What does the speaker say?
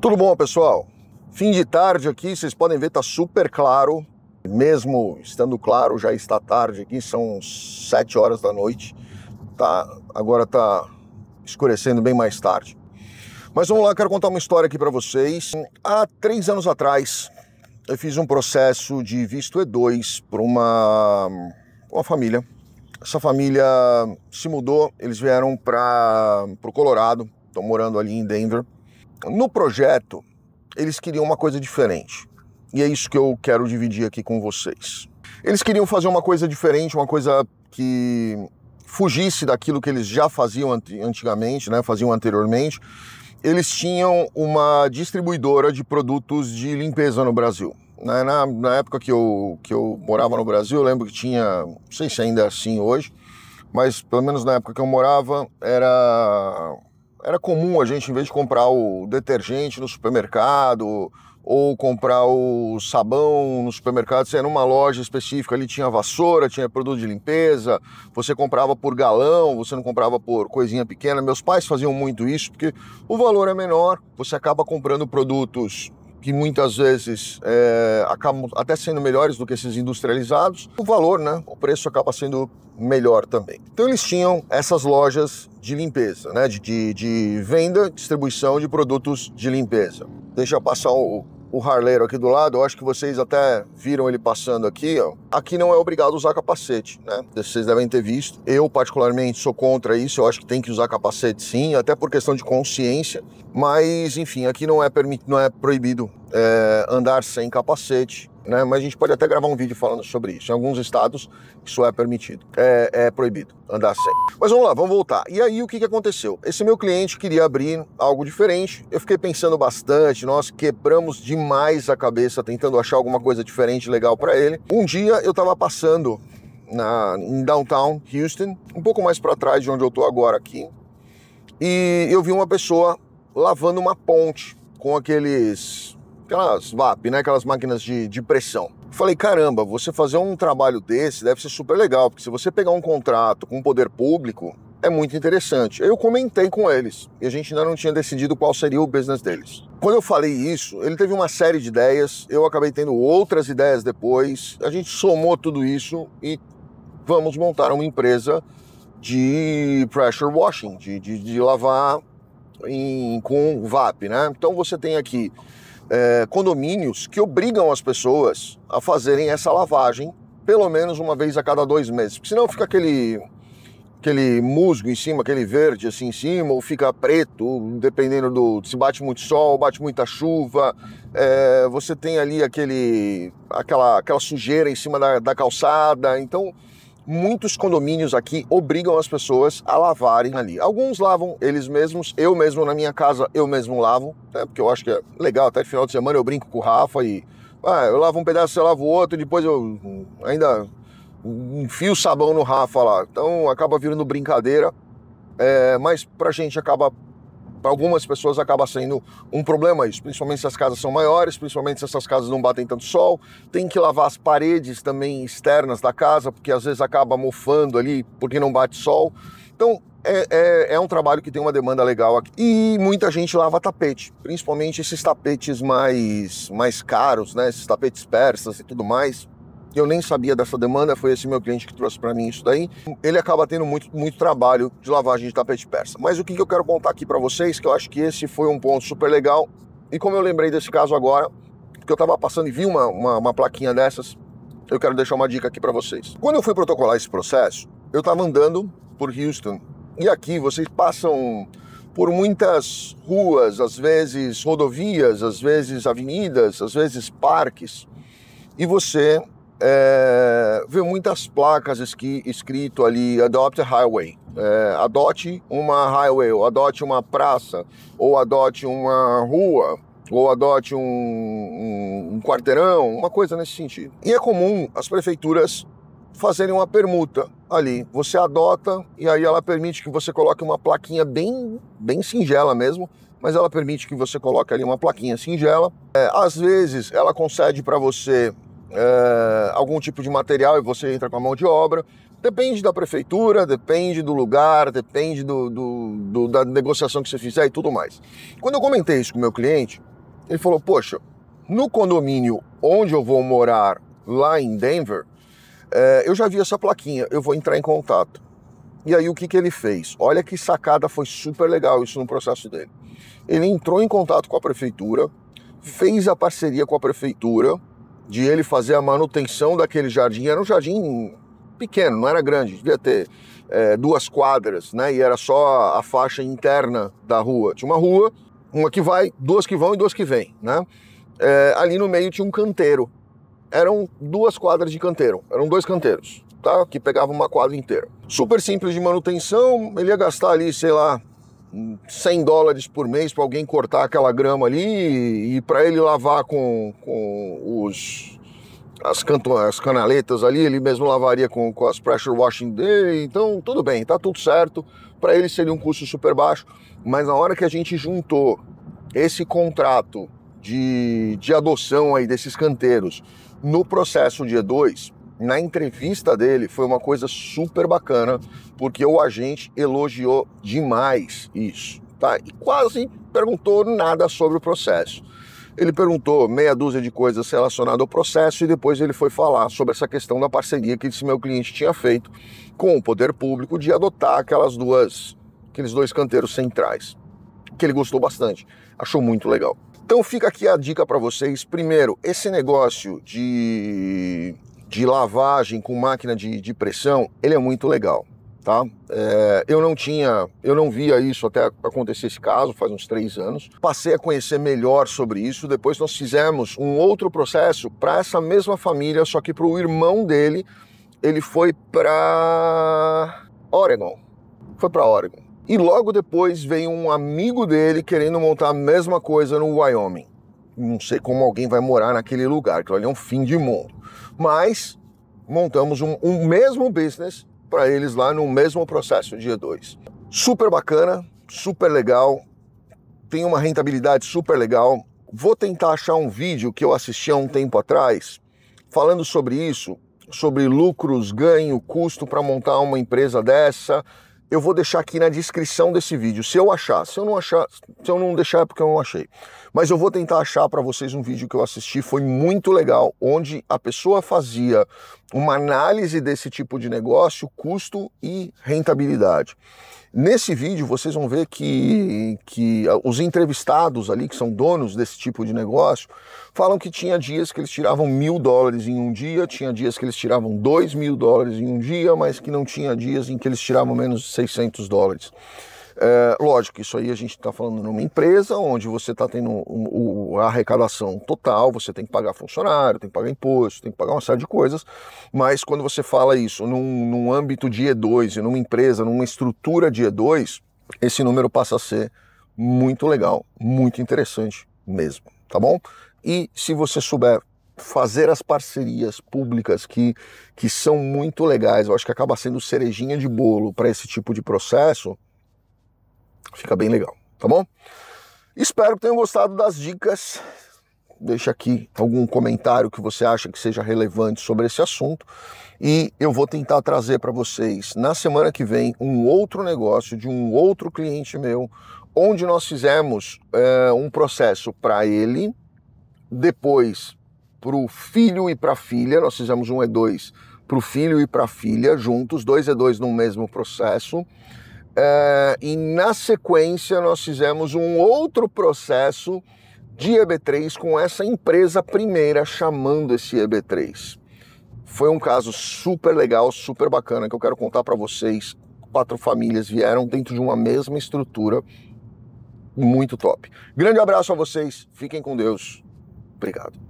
Tudo bom, pessoal? Fim de tarde aqui, vocês podem ver, tá super claro. Mesmo estando claro, já está tarde aqui, são 7 horas da noite. Tá, agora tá escurecendo bem mais tarde. Mas vamos lá, quero contar uma história aqui para vocês. Há três anos atrás, eu fiz um processo de visto E2 para uma, uma família. Essa família se mudou, eles vieram para o Colorado, estão morando ali em Denver no projeto, eles queriam uma coisa diferente. E é isso que eu quero dividir aqui com vocês. Eles queriam fazer uma coisa diferente, uma coisa que fugisse daquilo que eles já faziam antigamente, né, faziam anteriormente. Eles tinham uma distribuidora de produtos de limpeza no Brasil. Na, na, época que eu, que eu morava no Brasil, lembro que tinha, não sei se ainda é assim hoje, mas pelo menos na época que eu morava, era era comum a gente, em vez de comprar o detergente no supermercado ou comprar o sabão no supermercado, você era numa loja específica, ali tinha vassoura, tinha produto de limpeza, você comprava por galão, você não comprava por coisinha pequena. Meus pais faziam muito isso porque o valor é menor, você acaba comprando produtos que muitas vezes é, acabam até sendo melhores do que esses industrializados, o valor, né, o preço acaba sendo melhor também. Então eles tinham essas lojas de limpeza, né, de, de, de venda, distribuição de produtos de limpeza. Deixa eu passar o, o Harleiro aqui do lado, eu acho que vocês até viram ele passando aqui, ó. Aqui não é obrigado a usar capacete, né? Vocês devem ter visto. Eu, particularmente, sou contra isso, eu acho que tem que usar capacete sim, até por questão de consciência. Mas, enfim, aqui não é, permit... não é proibido é, andar sem capacete né? Mas a gente pode até gravar um vídeo falando sobre isso. Em alguns estados isso é permitido, é, é proibido andar sem. Mas vamos lá, vamos voltar. E aí o que, que aconteceu? Esse meu cliente queria abrir algo diferente. Eu fiquei pensando bastante. Nós quebramos demais a cabeça tentando achar alguma coisa diferente, legal para ele. Um dia eu estava passando na, em downtown Houston, um pouco mais para trás de onde eu estou agora aqui, e eu vi uma pessoa lavando uma ponte com aqueles aquelas VAP, né? Aquelas máquinas de, de pressão. Falei, caramba, você fazer um trabalho desse deve ser super legal, porque se você pegar um contrato com o poder público, é muito interessante. Eu comentei com eles e a gente ainda não tinha decidido qual seria o business deles. Quando eu falei isso, ele teve uma série de ideias, eu acabei tendo outras ideias depois, a gente somou tudo isso e vamos montar uma empresa de pressure washing, de, de, de lavar em, com VAP, né? Então você tem aqui é, condomínios que obrigam as pessoas a fazerem essa lavagem pelo menos uma vez a cada dois meses, porque senão fica aquele aquele musgo em cima, aquele verde assim em cima, ou fica preto, dependendo do se bate muito sol, bate muita chuva, é, você tem ali aquele aquela aquela sujeira em cima da, da calçada, então muitos condomínios aqui obrigam as pessoas a lavarem ali. Alguns lavam eles mesmos, eu mesmo na minha casa, eu mesmo lavo, né? porque eu acho que é legal, até final de semana eu brinco com o Rafa e ah, eu lavo um pedaço, eu lavo outro, e depois eu hum, ainda enfio sabão no Rafa lá. Então acaba virando brincadeira, é, mas pra gente acaba para algumas pessoas acaba sendo um problema isso, principalmente se as casas são maiores, principalmente se essas casas não batem tanto sol. Tem que lavar as paredes também externas da casa, porque às vezes acaba mofando ali porque não bate sol. Então é, é, é um trabalho que tem uma demanda legal aqui. E muita gente lava tapete, principalmente esses tapetes mais, mais caros, né? Esses tapetes persas e tudo mais eu nem sabia dessa demanda, foi esse meu cliente que trouxe para mim isso daí. Ele acaba tendo muito, muito trabalho de lavagem de tapete persa. Mas o que, que eu quero contar aqui para vocês, que eu acho que esse foi um ponto super legal. E como eu lembrei desse caso agora, que eu estava passando e vi uma, uma, uma, plaquinha dessas, eu quero deixar uma dica aqui para vocês. Quando eu fui protocolar esse processo, eu estava andando por Houston. E aqui vocês passam por muitas ruas, às vezes rodovias, às vezes avenidas, às vezes parques. E você é, muitas placas esqui, escrito ali Adopt a Highway, é, adote uma highway, ou adote uma praça, ou adote uma rua, ou adote um, um, um quarteirão, uma coisa nesse sentido. E é comum as prefeituras fazerem uma permuta ali. Você adota e aí ela permite que você coloque uma plaquinha bem, bem singela mesmo, mas ela permite que você coloque ali uma plaquinha singela. É, às vezes ela concede para você é, algum tipo de material e você entra com a mão de obra. Depende da prefeitura, depende do lugar, depende do, do, do, da negociação que você fizer e tudo mais. Quando eu comentei isso com o meu cliente, ele falou: Poxa, no condomínio onde eu vou morar, lá em Denver, é, eu já vi essa plaquinha, eu vou entrar em contato. E aí o que, que ele fez? Olha que sacada, foi super legal isso no processo dele. Ele entrou em contato com a prefeitura, fez a parceria com a prefeitura de ele fazer a manutenção daquele jardim. Era um jardim pequeno, não era grande, devia ter é, duas quadras, né? E era só a faixa interna da rua. Tinha uma rua, uma que vai, duas que vão e duas que vêm, né? É, ali no meio tinha um canteiro. Eram duas quadras de canteiro, eram dois canteiros, tá? Que pegava uma quadra inteira. Super simples de manutenção, ele ia gastar ali, sei lá, 100 dólares por mês para alguém cortar aquela grama ali e, para ele lavar com, com os as, canto, as canaletas ali, ele mesmo lavaria com, com as pressure washing dele, então tudo bem, tá tudo certo. Para ele seria um custo super baixo, mas na hora que a gente juntou esse contrato de, de adoção aí desses canteiros no processo dia 2, na entrevista dele foi uma coisa super bacana, porque o agente elogiou demais isso, tá? E quase perguntou nada sobre o processo. Ele perguntou meia dúzia de coisas relacionadas ao processo e depois ele foi falar sobre essa questão da parceria que esse meu cliente tinha feito com o poder público de adotar aquelas duas, aqueles dois canteiros centrais, que ele gostou bastante, achou muito legal. Então fica aqui a dica para vocês. Primeiro, esse negócio de de lavagem com máquina de, de pressão, ele é muito legal, tá? É, eu não tinha, eu não via isso até acontecer esse caso, faz uns três anos. Passei a conhecer melhor sobre isso. Depois nós fizemos um outro processo para essa mesma família, só que para o irmão dele, ele foi para Oregon. Foi para Oregon. E logo depois veio um amigo dele querendo montar a mesma coisa no Wyoming não sei como alguém vai morar naquele lugar, que ali é um fim de mundo. Mas montamos um, um mesmo business para eles lá no mesmo processo dia 2. Super bacana, super legal, tem uma rentabilidade super legal. Vou tentar achar um vídeo que eu assisti há um tempo atrás falando sobre isso, sobre lucros, ganho, custo para montar uma empresa dessa eu vou deixar aqui na descrição desse vídeo. Se eu achar, se eu não achar, se eu não deixar é porque eu não achei. Mas eu vou tentar achar para vocês um vídeo que eu assisti, foi muito legal, onde a pessoa fazia uma análise desse tipo de negócio, custo e rentabilidade. Nesse vídeo vocês vão ver que, que os entrevistados ali, que são donos desse tipo de negócio, falam que tinha dias que eles tiravam mil dólares em um dia, tinha dias que eles tiravam dois mil dólares em um dia, mas que não tinha dias em que eles tiravam menos de 600 dólares. É, lógico, isso aí a gente está falando numa empresa onde você está tendo um, um, a arrecadação total, você tem que pagar funcionário, tem que pagar imposto, tem que pagar uma série de coisas, mas quando você fala isso num, num âmbito de E2, numa empresa, numa estrutura de E2, esse número passa a ser muito legal, muito interessante mesmo, tá bom? E se você souber fazer as parcerias públicas que, que são muito legais, eu acho que acaba sendo cerejinha de bolo para esse tipo de processo, Fica bem legal, tá bom? Espero que tenham gostado das dicas. Deixa aqui algum comentário que você acha que seja relevante sobre esse assunto e eu vou tentar trazer para vocês na semana que vem um outro negócio de um outro cliente meu, onde nós fizemos é, um processo para ele, depois para o filho e para a filha, nós fizemos um E2 para o filho e para a filha juntos, dois E2 no mesmo processo. Eh, e na sequência nós fizemos um outro processo de EB3 com essa empresa primeira chamando esse EB3. Foi um caso super legal, super bacana que eu quero contar para vocês. Quatro famílias vieram dentro de uma mesma estrutura, muito top. Grande abraço a vocês, fiquem com Deus. Obrigado.